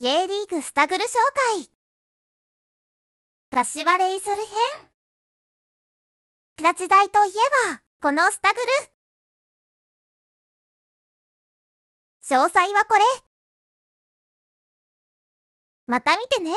J リーグスタグル紹介。柏レイソル編。ラチ大といえば、このスタグル。詳細はこれ。また見てね。